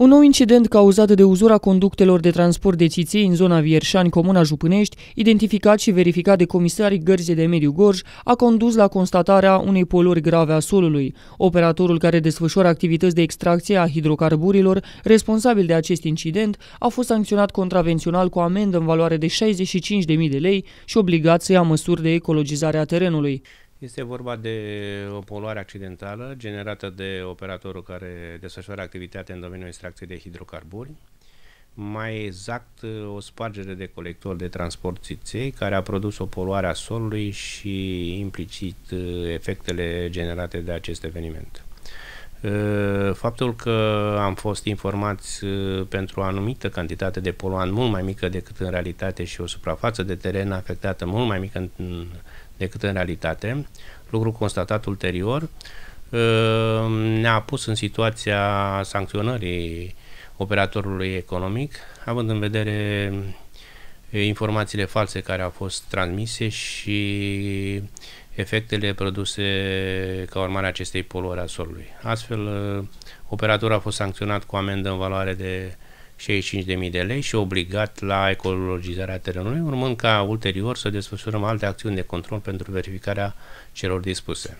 Un nou incident cauzat de uzura conductelor de transport de țiței în zona Vierșani, comuna Jupânești, identificat și verificat de comisarii Gărzi de Mediu Gorj, a condus la constatarea unei poluri grave a solului. Operatorul care desfășoară activități de extracție a hidrocarburilor, responsabil de acest incident, a fost sancționat contravențional cu amendă în valoare de 65.000 de lei și obligat să ia măsuri de ecologizare a terenului. Este vorba de o poluare accidentală generată de operatorul care desfășoară activitate în domeniul extracției de hidrocarburi, mai exact o spargere de colector de transport țiței care a produs o poluare a solului și implicit uh, efectele generate de acest eveniment. Uh, faptul că am fost informați uh, pentru o anumită cantitate de poluant mult mai mică decât în realitate și o suprafață de teren afectată mult mai mică decât în realitate, lucru constatat ulterior, uh, ne-a pus în situația sancționării operatorului economic, având în vedere informațiile false care au fost transmise și efectele produse ca urmare a acestei poluări a solului. Astfel, uh, operatorul a fost sancționat cu amendă în valoare de 65.000 de lei și obligat la ecologizarea terenului, urmând ca ulterior să desfășurăm alte acțiuni de control pentru verificarea celor dispuse.